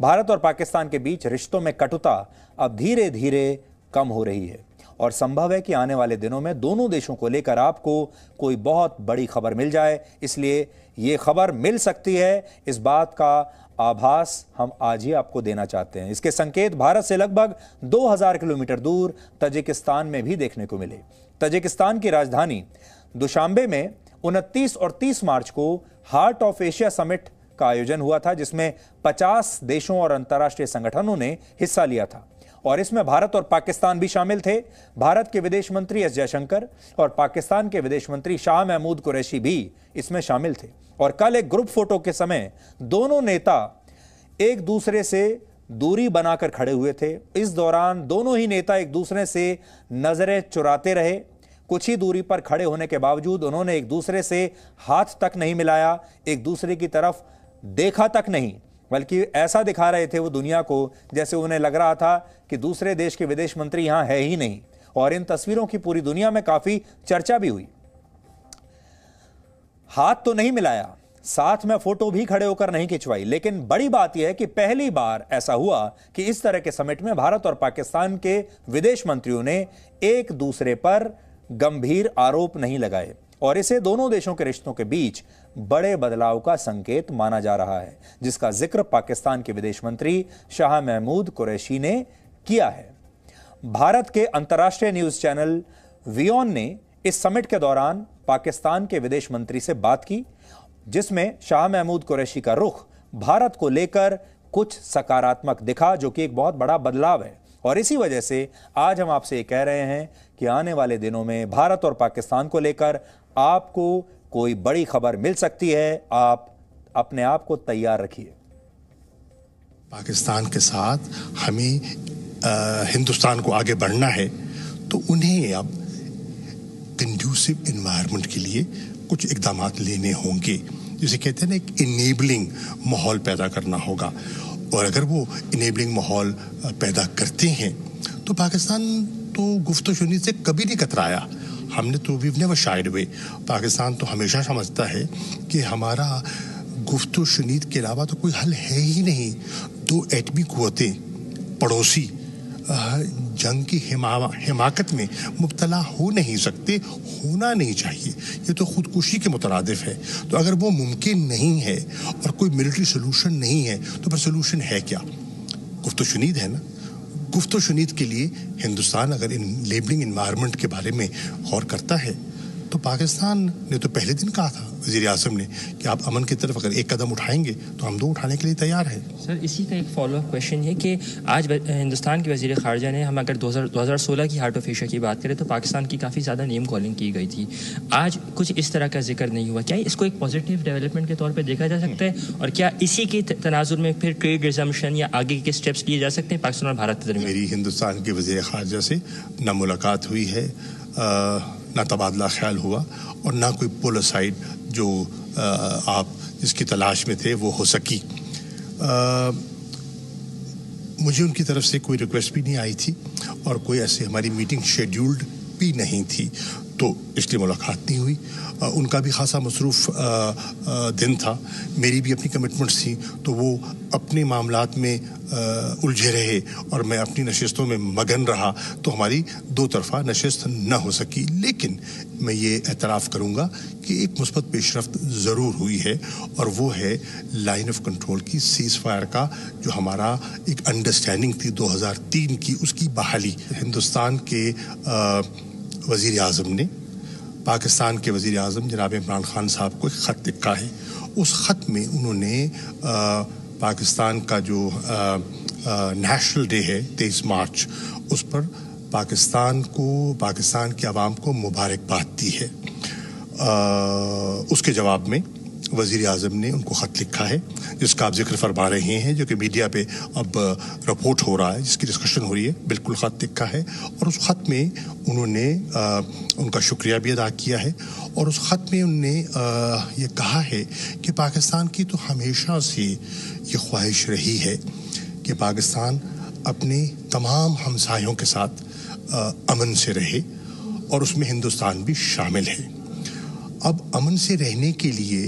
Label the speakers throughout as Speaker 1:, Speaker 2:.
Speaker 1: भारत और पाकिस्तान के बीच रिश्तों में कटुता अब धीरे धीरे कम हो रही है और संभव है कि आने वाले दिनों में दोनों देशों को लेकर आपको कोई बहुत बड़ी खबर मिल जाए इसलिए ये खबर मिल सकती है इस बात का आभास हम आज ही आपको देना चाहते हैं इसके संकेत भारत से लगभग 2000 किलोमीटर दूर तजिकिस्तान में भी देखने को मिले तजिकिस्तान की राजधानी दुशांबे में उनतीस और 30 मार्च को हार्ट ऑफ एशिया समिट का आयोजन हुआ था जिसमें 50 देशों और अंतर्राष्ट्रीय संगठनों ने हिस्सा लिया था और इसमें भारत और पाकिस्तान भी शामिल थे भारत के विदेश मंत्री एस जयशंकर और पाकिस्तान के विदेश मंत्री शाह महमूद कुरैशी भी इसमें शामिल थे और कल एक ग्रुप फोटो के समय दोनों नेता एक दूसरे से दूरी बनाकर खड़े हुए थे इस दौरान दोनों ही नेता एक दूसरे से नज़रें चुराते रहे कुछ ही दूरी पर खड़े होने के बावजूद उन्होंने एक दूसरे से हाथ तक नहीं मिलाया एक दूसरे की तरफ देखा तक नहीं बल्कि ऐसा दिखा रहे थे वो दुनिया को जैसे उन्हें लग रहा था कि दूसरे देश के विदेश मंत्री यहां है ही नहीं और इन तस्वीरों की पूरी दुनिया में काफ़ी चर्चा भी हुई हाथ तो नहीं मिलाया साथ में फोटो भी खड़े होकर नहीं खिंचवाई लेकिन बड़ी बात यह है कि पहली बार ऐसा हुआ कि इस तरह के समिट में भारत और पाकिस्तान के विदेश मंत्रियों ने एक दूसरे पर गंभीर आरोप नहीं लगाए और इसे दोनों देशों के रिश्तों के बीच बड़े बदलाव का संकेत माना जा रहा है जिसका जिक्र पाकिस्तान के विदेश मंत्री शाह महमूद कुरैशी ने किया है भारत के अंतर्राष्ट्रीय न्यूज चैनल वियोन ने इस समिट के दौरान पाकिस्तान के विदेश मंत्री से बात की जिसमें शाह महमूद कुरैशी का रुख भारत को लेकर कुछ सकारात्मक दिखा जो कि एक बहुत बड़ा बदलाव है और इसी वजह से आज हम आपसे ये कह रहे हैं कि आने वाले दिनों में भारत और पाकिस्तान को लेकर आपको कोई बड़ी खबर मिल सकती है आप अपने आप को तैयार रखिए
Speaker 2: पाकिस्तान के साथ हमें आ, हिंदुस्तान को आगे बढ़ना है तो उन्हें अब कंड्यूसिव इन्वायरमेंट के लिए कुछ इकदाम लेने होंगे जिसे कहते हैं ना एक इनेबलिंग माहौल पैदा करना होगा और अगर वो इनेबलिंग माहौल पैदा करते हैं तो पाकिस्तान तो गुफ्त शुनी से कभी नहीं कतराया हमने तो वी नेवर शायद वे पाकिस्तान तो हमेशा समझता है कि हमारा गुफ्त शनीद के अलावा तो कोई हल है ही नहीं दो एटमी कुतें पड़ोसी जंग की हिमाकत में मुबतला हो नहीं सकते होना नहीं चाहिए ये तो ख़ुदकुशी के मुतरद है तो अगर वो मुमकिन नहीं है और कोई मिलिट्री सोलूशन नहीं है तो फिर सोलूशन है क्या गुफ्त शनीद है ना गुफ्त तो शुनीद के लिए हिंदुस्तान अगर इन लेबलिंग इन्वायरमेंट के बारे में गौर करता है तो पाकिस्तान ने तो पहले दिन कहा था वजी अजम ने कि आप अमन की तरफ अगर एक कदम उठाएंगे तो हम दो उठाने के लिए तैयार हैं सर इसी का एक फॉलो अप क्वेश्चन है कि आज हिंदुस्तान के वजी खारजा ने हम अगर 2016 की हार्ट ऑफ एशिया की बात करें तो पाकिस्तान की काफ़ी ज़्यादा नेम कॉलिंग की गई थी आज कुछ इस तरह का जिक्र नहीं हुआ क्या इसको एक पॉजिटिव डेवलपमेंट के तौर पर देखा जा सकता है और क्या इसी के तनाजुर में फिर ट्रेड रिजम्पन या आगे के स्टेप्स लिए जा सकते हैं पाकिस्तान और भारत के मेरी हिंदुस्तान के वजी खारजा से न मुलाकात हुई है ना तबादला ख्याल हुआ और ना कोई पुल साइड जो आ, आप इसकी तलाश में थे वो हो सकी आ, मुझे उनकी तरफ से कोई रिक्वेस्ट भी नहीं आई थी और कोई ऐसी हमारी मीटिंग शेड्यूल्ड भी नहीं थी तो इसलिए मुलाकात नहीं हुई आ, उनका भी खासा मसरूफ़ दिन था मेरी भी अपनी कमिटमेंट्स थी तो वो अपने मामला में उलझे रहे और मैं अपनी नशस्तों में मगन रहा तो हमारी दो तरफा नशस्त न हो सकी लेकिन मैं ये एतराफ़ करूँगा कि एक मुस्बत पेशरफ ज़रूर हुई है और वो है लाइन ऑफ कंट्रोल की सीज़ फायर का जो हमारा एक अंडरस्टैंडिंग थी 2003 की उसकी बहाली हिंदुस्तान के आ, वज़ी अजम ने पाकिस्तान के वज़ी अजम जनाब इमरान खान साहब को एक ख़त लिखा है उस ख़त में उन्होंने पाकिस्तान का जो नेशनल डे है तेईस मार्च उस पर पाकिस्तान को पाकिस्तान के आवाम को मुबारकबाद दी है आ, उसके जवाब में वजीर अजम ने उनको ख़त लिखा है जिसका आप जिक्र फरमा रहे हैं जो कि मीडिया पे अब रिपोर्ट हो रहा है जिसकी डिस्कशन हो रही है बिल्कुल ख़त लिखा है और उस ख़त में उन्होंने आ, उनका शुक्रिया भी अदा किया है और उस ख़त में उनने ये कहा है कि पाकिस्तान की तो हमेशा से ये ख्वाहिश रही है कि पाकिस्तान अपने तमाम हमसायों के साथ आ, अमन से रहे और उसमें हिंदुस्तान भी शामिल है अब अमन से रहने के लिए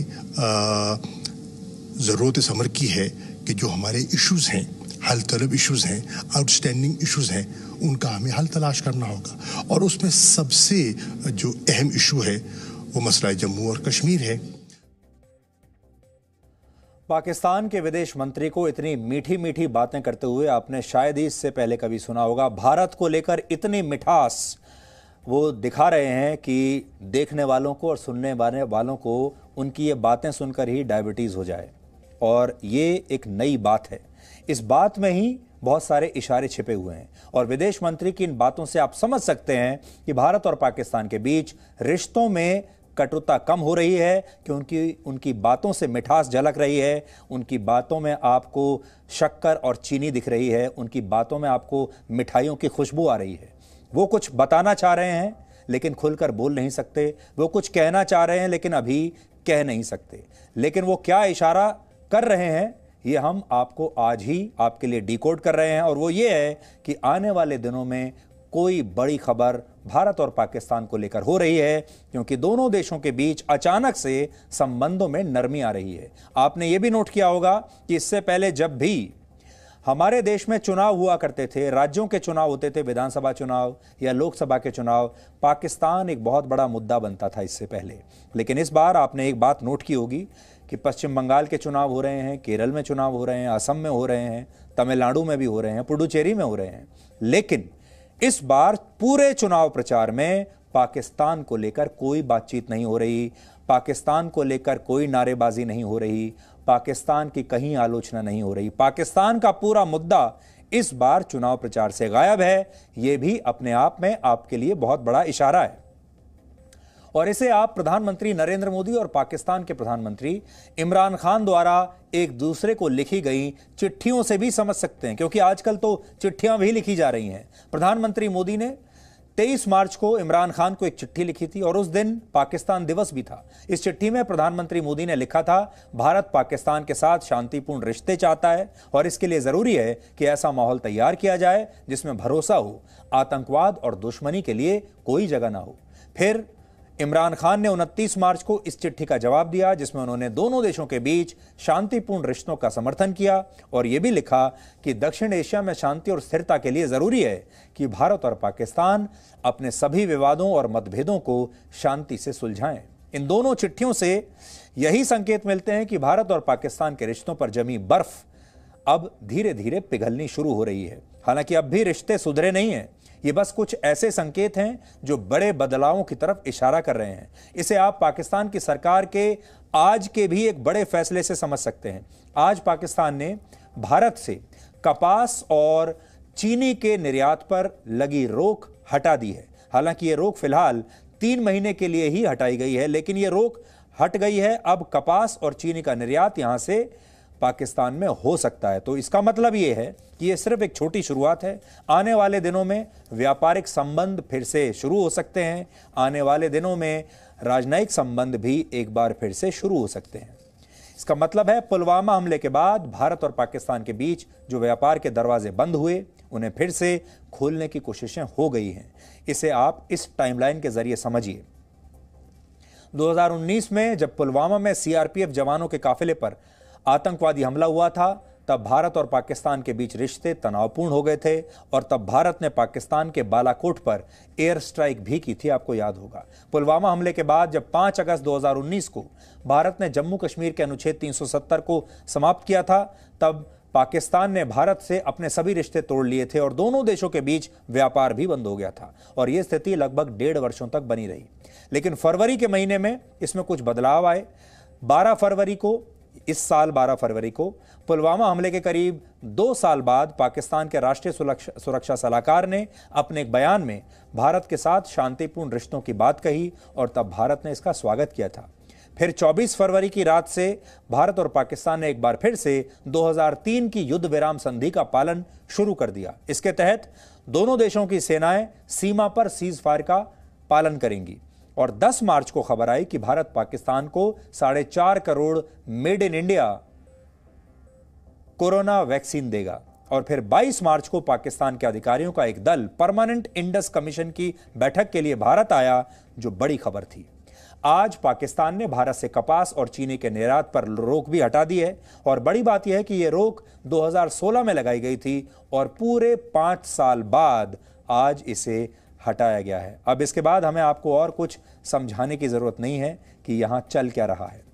Speaker 2: ज़रूरत इस अमर की है कि जो हमारे इश्यूज़ हैं हल तलब इश्यूज़ हैं आउटस्टैंडिंग इश्यूज़ हैं उनका हमें हल तलाश करना होगा और उसमें सबसे जो अहम इशू है वो मसला जम्मू और कश्मीर है
Speaker 1: पाकिस्तान के विदेश मंत्री को इतनी मीठी मीठी बातें करते हुए आपने शायद ही इससे पहले कभी सुना होगा भारत को लेकर इतनी मिठास वो दिखा रहे हैं कि देखने वालों को और सुनने वाले वालों को उनकी ये बातें सुनकर ही डायबिटीज़ हो जाए और ये एक नई बात है इस बात में ही बहुत सारे इशारे छिपे हुए हैं और विदेश मंत्री की इन बातों से आप समझ सकते हैं कि भारत और पाकिस्तान के बीच रिश्तों में कटुता कम हो रही है कि उनकी उनकी बातों से मिठास झलक रही है उनकी बातों में आपको शक्कर और चीनी दिख रही है उनकी बातों में आपको मिठाइयों की खुशबू आ रही है वो कुछ बताना चाह रहे हैं लेकिन खुलकर बोल नहीं सकते वो कुछ कहना चाह रहे हैं लेकिन अभी कह नहीं सकते लेकिन वो क्या इशारा कर रहे हैं ये हम आपको आज ही आपके लिए डिकोड कर रहे हैं और वो ये है कि आने वाले दिनों में कोई बड़ी खबर भारत और पाकिस्तान को लेकर हो रही है क्योंकि दोनों देशों के बीच अचानक से संबंधों में नरमी आ रही है आपने ये भी नोट किया होगा कि इससे पहले जब भी हमारे देश में चुनाव हुआ करते थे राज्यों के चुनाव होते थे विधानसभा चुनाव या लोकसभा के चुनाव पाकिस्तान एक बहुत बड़ा मुद्दा बनता था इससे पहले लेकिन इस बार आपने एक बात नोट की होगी कि पश्चिम बंगाल के चुनाव हो रहे हैं केरल में चुनाव हो रहे हैं असम में हो रहे हैं तमिलनाडु में भी हो रहे हैं पुडुचेरी में हो रहे हैं लेकिन इस बार पूरे चुनाव प्रचार में पाकिस्तान को लेकर कोई बातचीत नहीं हो रही पाकिस्तान को लेकर कोई नारेबाजी नहीं हो रही पाकिस्तान की कहीं आलोचना नहीं हो रही पाकिस्तान का पूरा मुद्दा इस बार चुनाव प्रचार से गायब है यह भी अपने आप में आपके लिए बहुत बड़ा इशारा है और इसे आप प्रधानमंत्री नरेंद्र मोदी और पाकिस्तान के प्रधानमंत्री इमरान खान द्वारा एक दूसरे को लिखी गई चिट्ठियों से भी समझ सकते हैं क्योंकि आजकल तो चिट्ठियां भी लिखी जा रही हैं प्रधानमंत्री मोदी ने तेईस मार्च को इमरान खान को एक चिट्ठी लिखी थी और उस दिन पाकिस्तान दिवस भी था इस चिट्ठी में प्रधानमंत्री मोदी ने लिखा था भारत पाकिस्तान के साथ शांतिपूर्ण रिश्ते चाहता है और इसके लिए जरूरी है कि ऐसा माहौल तैयार किया जाए जिसमें भरोसा हो आतंकवाद और दुश्मनी के लिए कोई जगह ना हो फिर इमरान खान ने 29 मार्च को इस चिट्ठी का जवाब दिया जिसमें उन्होंने दोनों देशों के बीच शांतिपूर्ण रिश्तों का समर्थन किया और यह भी लिखा कि दक्षिण एशिया में शांति और स्थिरता के लिए ज़रूरी है कि भारत और पाकिस्तान अपने सभी विवादों और मतभेदों को शांति से सुलझाएं इन दोनों चिट्ठियों से यही संकेत मिलते हैं कि भारत और पाकिस्तान के रिश्तों पर जमी बर्फ अब धीरे धीरे पिघलनी शुरू हो रही है हालांकि अब भी रिश्ते सुधरे नहीं हैं ये बस कुछ ऐसे संकेत हैं जो बड़े बदलावों की तरफ इशारा कर रहे हैं इसे आप पाकिस्तान की सरकार के आज के भी एक बड़े फैसले से समझ सकते हैं आज पाकिस्तान ने भारत से कपास और चीनी के निर्यात पर लगी रोक हटा दी है हालांकि ये रोक फिलहाल तीन महीने के लिए ही हटाई गई है लेकिन ये रोक हट गई है अब कपास और चीनी का निर्यात यहां से पाकिस्तान में हो सकता है तो इसका मतलब ये है कि ये सिर्फ एक छोटी शुरुआत है आने वाले दिनों में व्यापारिक संबंध फिर से शुरू हो सकते हैं आने वाले दिनों में राजनयिक संबंध भी एक बार फिर से शुरू हो सकते हैं इसका मतलब है पुलवामा हमले के बाद भारत और पाकिस्तान के बीच जो व्यापार के दरवाजे बंद हुए उन्हें फिर से खोलने की कोशिशें हो गई हैं इसे आप इस टाइमलाइन के जरिए समझिए 2019 में जब पुलवामा में सीआरपीएफ जवानों के काफिले पर आतंकवादी हमला हुआ था तब भारत और पाकिस्तान के बीच रिश्ते तनावपूर्ण हो गए थे और तब भारत ने पाकिस्तान के बालाकोट पर एयर स्ट्राइक भी की थी आपको याद होगा पुलवामा हमले के बाद जब 5 अगस्त 2019 को भारत ने जम्मू कश्मीर के अनुच्छेद 370 को समाप्त किया था तब पाकिस्तान ने भारत से अपने सभी रिश्ते तोड़ लिए थे और दोनों देशों के बीच व्यापार भी बंद हो गया था और यह स्थिति लगभग डेढ़ वर्षों तक बनी रही लेकिन फरवरी के महीने में इसमें कुछ बदलाव आए 12 फरवरी को इस साल 12 फरवरी को पुलवामा हमले के करीब दो साल बाद पाकिस्तान के राष्ट्रीय सुरक्षा सलाहकार ने अपने एक बयान में भारत के साथ शांतिपूर्ण रिश्तों की बात कही और तब भारत ने इसका स्वागत किया था फिर 24 फरवरी की रात से भारत और पाकिस्तान ने एक बार फिर से 2003 की युद्ध विराम संधि का पालन शुरू कर दिया इसके तहत दोनों देशों की सेनाएं सीमा पर सीज फायर का पालन करेंगी और 10 मार्च को खबर आई कि भारत पाकिस्तान को साढ़े चार crore made in India corona vaccine देगा और फिर 22 मार्च को पाकिस्तान के अधिकारियों का एक दल परमानेंट इंडस कमीशन की बैठक के लिए भारत आया जो बड़ी खबर थी आज पाकिस्तान ने भारत से कपास और चीनी के निर्यात पर रोक भी हटा दी है और बड़ी बात यह है कि यह रोक 2016 में लगाई गई थी और पूरे पांच साल बाद आज इसे हटाया गया है अब इसके बाद हमें आपको और कुछ समझाने की ज़रूरत नहीं है कि यहाँ चल क्या रहा है